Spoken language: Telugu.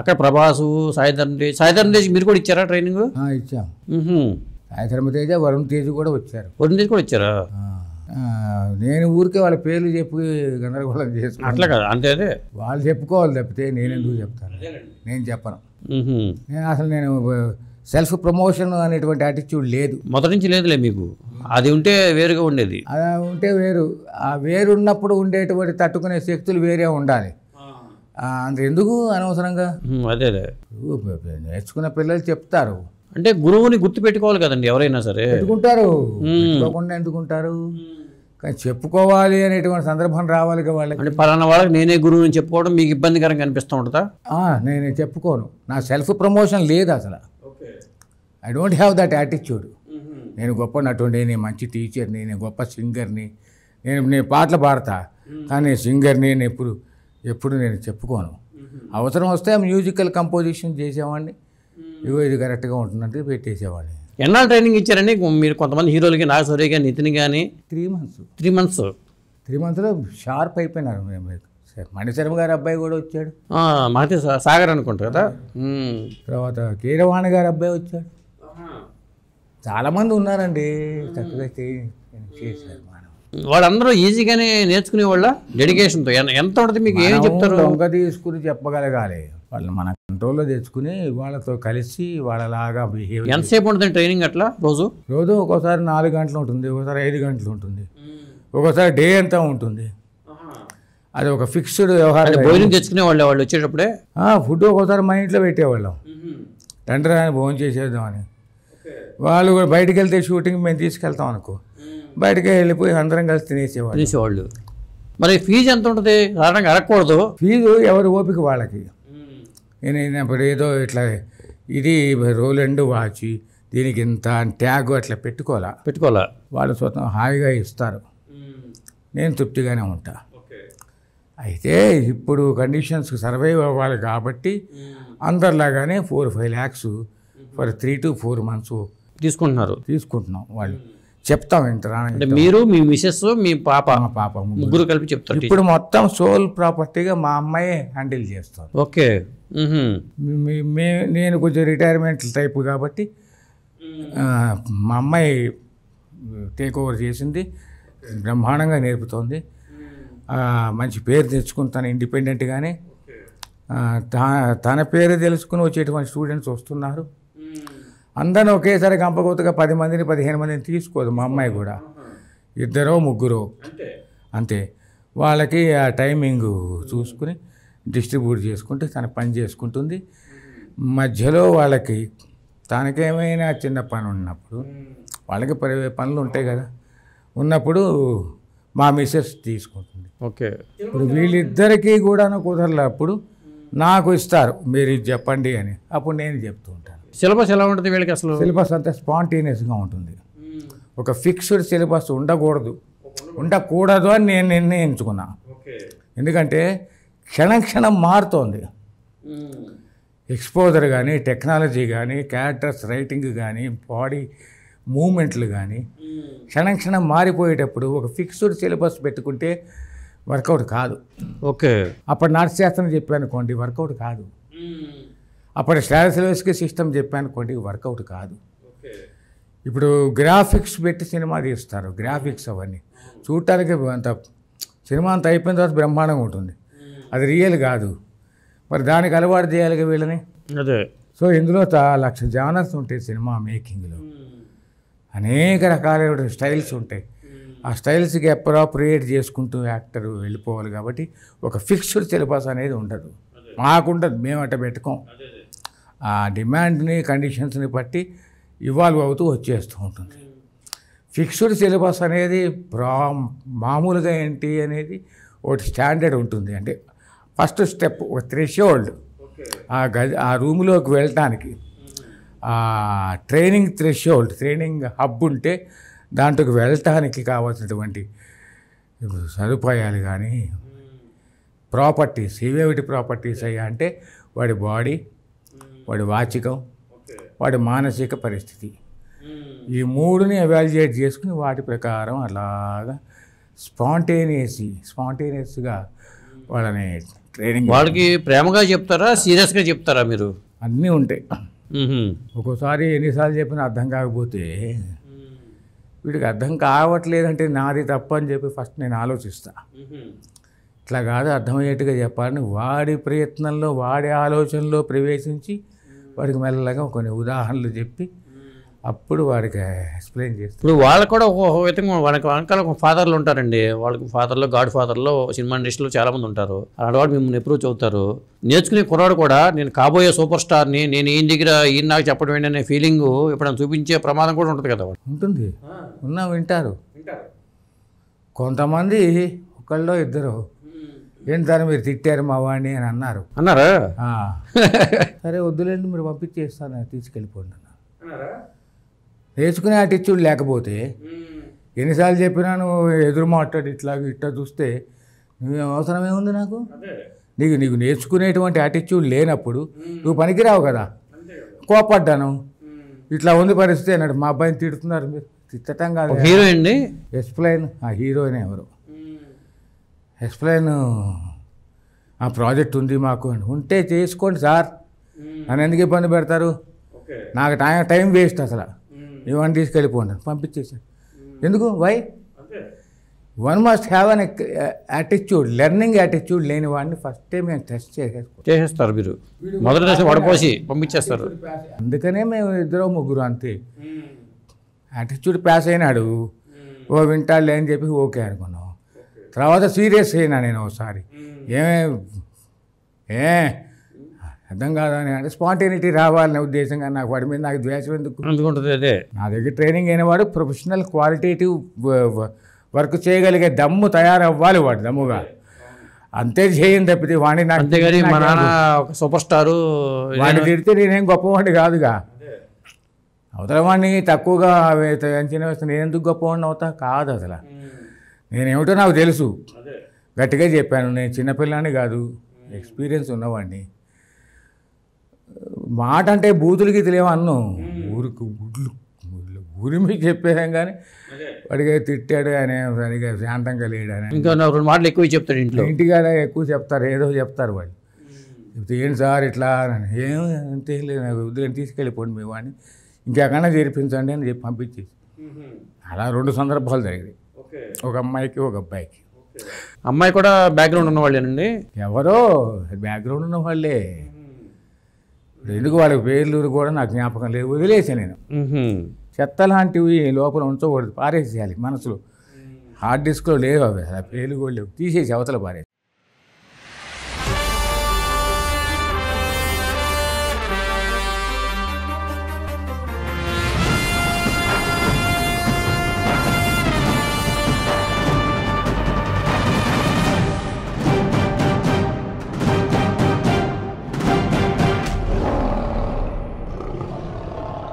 అక్కడ ప్రభాసు సాయిధరం తేజ్ సాయిధరం తేజ్ మీరు కూడా ఇచ్చారా ట్రైనింగ్ ఇచ్చాం సాయిధరం తేజ వరుణ్ తేజ్ కూడా వచ్చారు వరుణ్ తేజ్ కూడా ఇచ్చారా నేను ఊరికే వాళ్ళ పేర్లు చెప్పి గందరగోళం చేసి అట్లా కదా అంతే అదే వాళ్ళు చెప్పుకోవాలి తప్పితే నేను ఎందుకు చెప్తాను నేను చెప్పను నేను అసలు నేను సెల్ఫ్ ప్రమోషన్ అనేటువంటి యాటిట్యూడ్ లేదు మొదటి నుంచి లేదులే మీకు అది ఉంటే వేరుగా ఉండేది ఉంటే వేరు ఆ వేరున్నప్పుడు ఉండేటువంటి తట్టుకునే శక్తులు వేరే ఉండాలి ఎందుకు అనవసరంగా అదే నేర్చుకున్న పిల్లలు చెప్తారు అంటే గురువుని గుర్తు పెట్టుకోవాలి కదండి ఎవరైనా సరే ఎందుకుంటారు పెట్టుకోకుండా ఎందుకుంటారు కానీ చెప్పుకోవాలి అనేటువంటి సందర్భం రావాలి వాళ్ళకి అంటే పలానా వాళ్ళకి నేనే గురువుని చెప్పుకోవడం మీకు ఇబ్బందికరంగా అనిపిస్తూ ఉంటుందా నేను చెప్పుకోను నా సెల్ఫ్ ప్రమోషన్ లేదు అసలు I don't have that attitude నేను గొప్ప నటుడిని నేను మంచి టీచర్ని నేను గొప్ప సింగర్ని నేను నేను పాటలు పాడతా కానీ సింగర్ని నేను ఎప్పుడు ఎప్పుడు నేను చెప్పుకోను అవసరం వస్తే మ్యూజికల్ కంపోజిషన్ చేసేవాడిని ఇవో ఇది కరెక్ట్గా ఉంటుందంటే పెట్టేసేవాడిని ఎన్నాళ్ళు ట్రైనింగ్ ఇచ్చారండి మీరు కొంతమంది హీరోలకి నాగసూర్య కానీ నితిన్ కానీ three months three months three మంత్స్లో షార్ప్ అయిపోయినారు మేము మణిశర్మ గారి అబ్బాయి కూడా వచ్చాడు మహతి సాగర్ అనుకుంటా కదా తర్వాత కీరవాణి గారి అబ్బాయి వచ్చాడు చాలామంది ఉన్నారండి చక్కగా చేశారు వాళ్ళందరూ ఈజీగానే నేర్చుకునే వాళ్ళ డెడికేషన్తో ఎంత ఉంటుంది మీకు ఏం చెప్తారు దొంగ తీసుకుని చెప్పగలగాలి వాళ్ళు మన కంట్రోల్లో తెచ్చుకుని వాళ్ళతో కలిసి వాళ్ళలాగా బిహేవ్ ఎంతసేపు ఉంటుంది ట్రైనింగ్ అట్లా రోజు రోజు ఒక్కోసారి నాలుగు గంటలు ఉంటుంది ఒకసారి ఐదు గంటలు ఉంటుంది ఒక్కోసారి డే అంతా ఉంటుంది అది ఒక ఫిక్స్డ్ వ్యవహారం భోజనం తెచ్చుకునే వాళ్ళు వాళ్ళు వచ్చేటప్పుడే ఫుడ్ ఒక్కోసారి మా ఇంట్లో పెట్టేవాళ్ళం తండ్రి భోజనం చేసేద్దామని వాళ్ళు కూడా బయటకు వెళ్తే షూటింగ్ మేము తీసుకెళ్తాం అనుకో బయటకు వెళ్ళిపోయి అందరం కలిసి తినేసేవాళ్ళు తినేసేవాళ్ళు మరి ఫీజు ఎంత ఉంటుంది సాధారణంగా అడగకూడదు ఫీజు ఎవరు ఓపిక వాళ్ళకి ఇప్పుడు ఏదో ఇట్లా ఇది రోల్ అండ్ వాచి దీనికి ఇంత ట్యాగ్ అట్లా పెట్టుకోవాలా పెట్టుకోవాలా వాళ్ళు స్వతం హాయిగా ఇస్తారు నేను తృప్తిగానే ఉంటా అయితే ఇప్పుడు కండిషన్స్కి సర్వైవ్ అవ్వాలి కాబట్టి అందరిలాగానే four five lakhs for three to four months తీసుకుంటున్నారు తీసుకుంటున్నాం వాళ్ళు చెప్తాం వింటారా అంటే మీరు మీ మిసెస్ మీ పాప పాప ముగ్గురు కలిపి చెప్తారు ఇప్పుడు మొత్తం సోల్ ప్రాపర్టీగా మా అమ్మాయి హ్యాండిల్ చేస్తారు ఓకే మే నేను కొంచెం రిటైర్మెంట్ టైప్ కాబట్టి మా అమ్మాయి టేక్ ఓవర్ చేసింది బ్రహ్మాండంగా నేర్పుతోంది మంచి పేరు తెచ్చుకుంటాను ఇండిపెండెంట్గానే తన పేరు తెలుసుకుని వచ్చేటువంటి స్టూడెంట్స్ వస్తున్నారు అందరిని ఒకేసారి గంపగోతుగా పది మందిని పదిహేను మందిని తీసుకోదు మా అమ్మాయి కూడా ఇద్దరో ముగ్గురు అంతే వాళ్ళకి ఆ టైమింగ్ చూసుకుని డిస్ట్రిబ్యూట్ చేసుకుంటే తన పని చేసుకుంటుంది మధ్యలో వాళ్ళకి తనకేమైనా చిన్న పని ఉన్నప్పుడు వాళ్ళకి పనులు ఉంటాయి కదా ఉన్నప్పుడు మా మిస్సెస్ తీసుకుంటుంది ఓకే ఇప్పుడు వీళ్ళిద్దరికీ కూడా కుదరలేప్పుడు నాకు ఇస్తారు మీరు ఇది చెప్పండి అని అప్పుడు నేను చెప్తూ ఉంటాను సిలబస్ ఎలా ఉంటుంది వీళ్ళకి అసలు సిలబస్ అంతా స్పాంటేనియస్గా ఉంటుంది ఒక ఫిక్స్డ్ సిలబస్ ఉండకూడదు ఉండకూడదు అని నేను నిర్ణయించుకున్నా ఎందుకంటే క్షణం క్షణం మారుతోంది ఎక్స్పోజర్ కానీ టెక్నాలజీ కానీ క్యారెక్టర్స్ రైటింగ్ కానీ బాడీ మూమెంట్లు కానీ క్షణం క్షణం మారిపోయేటప్పుడు ఒక ఫిక్స్డ్ సిలబస్ పెట్టుకుంటే వర్కౌట్ కాదు ఓకే అప్పుడు చెప్పాను చెప్పానుకోండి వర్కౌట్ కాదు అప్పుడు సిలబస్కి సిస్టమ్ చెప్పాను కొన్ని వర్కౌట్ కాదు ఇప్పుడు గ్రాఫిక్స్ పెట్టి సినిమా తీస్తారు గ్రాఫిక్స్ అవన్నీ చూడటానికి అంత సినిమా అంత అయిపోయిన తర్వాత బ్రహ్మాండంగా ఉంటుంది అది రియల్ కాదు మరి దానికి అలవాటు చేయాలి వీళ్ళని అదే సో ఇందులో లక్ష జానర్స్ ఉంటాయి సినిమా మేకింగ్లో అనేక రకాలైన స్టైల్స్ ఉంటాయి ఆ స్టైల్స్కి అప్రాప్రియేట్ చేసుకుంటూ యాక్టర్ వెళ్ళిపోవాలి కాబట్టి ఒక ఫిక్స్డ్ సిలబస్ అనేది ఉండదు మాకుండదు మేము అట్ట పెట్టుకోం ఆ డిమాండ్ని కండిషన్స్ని బట్టి ఇవాల్వ్ అవుతూ వచ్చేస్తూ ఉంటుంది ఫిక్స్డ్ సిలబస్ అనేది ప్రా మామూలుగా ఏంటి అనేది ఒకటి స్టాండర్డ్ ఉంటుంది అంటే ఫస్ట్ స్టెప్ ఒక థ్రెషోల్డ్ ఆ గది ఆ రూమ్లోకి వెళ్ళటానికి ట్రైనింగ్ త్రెషోల్డ్ ట్రైనింగ్ హబ్ ఉంటే దాంట్లోకి వెళ్ళటానికి కావాల్సినటువంటి సదుపాయాలు కానీ ప్రాపర్టీస్ ఏవేమిటి ప్రాపర్టీస్ అయ్యా అంటే వాడి బాడీ వాడి వాచికం వాడి మానసిక పరిస్థితి ఈ మూడుని అవాల్యుయేట్ చేసుకుని వాటి ప్రకారం అలాగా స్పాంటేనియస్లీ స్పాంటేనియస్గా వాళ్ళని ట్రైనింగ్ వాళ్ళకి ప్రేమగా చెప్తారా సీరియస్గా చెప్తారా మీరు అన్నీ ఉంటాయి ఒక్కోసారి ఎన్నిసార్లు చెప్పినా అర్థం కాకపోతే వీడికి అర్థం కావట్లేదంటే నాది తప్పని అని చెప్పి ఫస్ట్ నేను ఆలోచిస్తా ఇట్లా కాదు అర్థమయ్యేట్టుగా చెప్పాలని వాడి ప్రయత్నంలో వాడి ఆలోచనలో ప్రవేశించి వాడికి మెల్లగా కొన్ని ఉదాహరణలు చెప్పి అప్పుడు వాడికి ఎక్స్ప్లెయిన్ చేస్తారు ఇప్పుడు వాళ్ళకు కూడా ఒక విధంగా వాళ్ళకి వెనకాల ఫాదర్లు ఉంటారండి వాళ్ళకి ఫాదర్లో గాడ్ ఫాదర్లో సినిమా ఇండస్ట్రీలో చాలామంది ఉంటారు అలాంటి వాడు మిమ్మల్ని ఎప్పుడు చదువుతారు నేర్చుకునే కుర్రాడు కూడా నేను కాబోయే సూపర్ స్టార్ని నేను ఈయన దగ్గర ఈయన నాకు చెప్పడం ఏంటనే ఫీలింగ్ ఎప్పుడైనా చూపించే ప్రమాదం కూడా ఉంటుంది కదా ఉంటుంది ఉన్నా వింటారు కొంతమంది ఒకళ్ళో ఇద్దరు ఏంటి సార్ మీరు తిట్టారు మా వాడిని అని అన్నారు అన్నారా సరే వద్దులేండి మీరు పంపించేస్తాను తీసుకెళ్ళిపోండి అన్నారు నేర్చుకునే అటిట్యూడ్ లేకపోతే ఎన్నిసార్లు చెప్పినా నువ్వు ఎదురు మాట్లాడి ఇట్లా ఇట్లా చూస్తే అవసరం ఏముంది నాకు నీకు నీకు నేర్చుకునేటువంటి యాటిట్యూడ్ లేనప్పుడు నువ్వు పనికిరావు కదా కోపడ్డాను ఇట్లా ఉంది పరిస్థితి అన్నాడు మా అబ్బాయిని తిడుతున్నారు మీరు తిట్టటం కాదు హీరోయిన్ ఎక్స్ప్లెయిన్ ఆ హీరోయిన్ ఎవరు ఎక్స్ప్లెయిన్ ఆ ప్రాజెక్ట్ ఉంది మాకు ఉంటే చేసుకోండి సార్ నన్ను ఎందుకు ఇబ్బంది పెడతారు నాకు టైం టైం వేస్ట్ అసలు ఇవన్నీ తీసుకెళ్ళిపోండి పంపించేసాను ఎందుకు why one must have an attitude learning attitude లేని వాడిని ఫస్ట్ టైం మేము టెస్ట్ చేసేసుకో చేసేస్తారు మీరు మొదటి దశ వడపోసి పంపించేస్తారు అందుకనే మేము ఇద్దరు ముగ్గురు అంతే యాటిట్యూడ్ పాస్ అయినాడు ఓ వింటాడు లేని చెప్పి ఓకే అనుకున్నాం తర్వాత సీరియస్ అయినా నేను ఒకసారి ఏమే ఏ అర్థం కాదని అంటే స్పాంటేనిటీ రావాలనే ఉద్దేశంగా నాకు వాడి మీద నాకు ద్వేషం ఎందుకు ఎందుకుంటుంది అదే నా దగ్గర ట్రైనింగ్ అయిన వాడు ప్రొఫెషనల్ క్వాలిటేటివ్ వర్క్ చేయగలిగే దమ్ము తయారవ్వాలి వాడు దమ్ముగా అంతే చేయండి తప్పితే వాడిని నాకు మా నాన్న ఒక సూపర్ స్టారు వాడిని తిడితే నేనేం గొప్పవాడిని కాదుగా అవతల వాడిని తక్కువగా అంచనా వేస్తే నేను ఎందుకు గొప్పవాడిని అవుతా కాదు అసలు నేనేమిటో నాకు తెలుసు గట్టిగా చెప్పాను నేను చిన్నపిల్లాని కాదు ఎక్స్పీరియన్స్ ఉన్నవాడిని మాట అంటే బూతులు గీతులేమో అన్నం ఊరికి గుడ్లు మీకు చెప్పేసాం కానీ వాడికి తిట్టాడు అని సరిగా శాంతంగా లేడు అని ఇంకా రెండు మాటలు ఎక్కువ చెప్తాడు ఇంట్లో ఇంటికాడ ఎక్కువ చెప్తారు ఏదో చెప్తారు వాళ్ళు చెప్తే ఏంటి సార్ ఇట్లా ఏం అంతే నాకు వద్దులేని తీసుకెళ్ళిపోండి మీ వాడిని ఇంకెక్కడ చేర్పించండి అని చెప్పి పంపించేసి అలా రెండు సందర్భాలు జరిగాయి ఒక అమ్మాయికి ఒక అబ్బాయికి అమ్మాయి కూడా బ్యాక్గ్రౌండ్ ఉన్న వాళ్ళేనండి ఎవరో బ్యాక్గ్రౌండ్ ఉన్న వాళ్ళే ఎందుకు వాళ్ళ పేర్లు కూడా నాకు జ్ఞాపకం లేదు వదిలేసాను నేను చెత్త లాంటివి లోపల ఉంచకూడదు పారేసేయాలి మనసులో హార్డ్ డిస్క్లో లేవు అవి పేర్లు కూడా లేవు తీసేసి అవతల పారేసి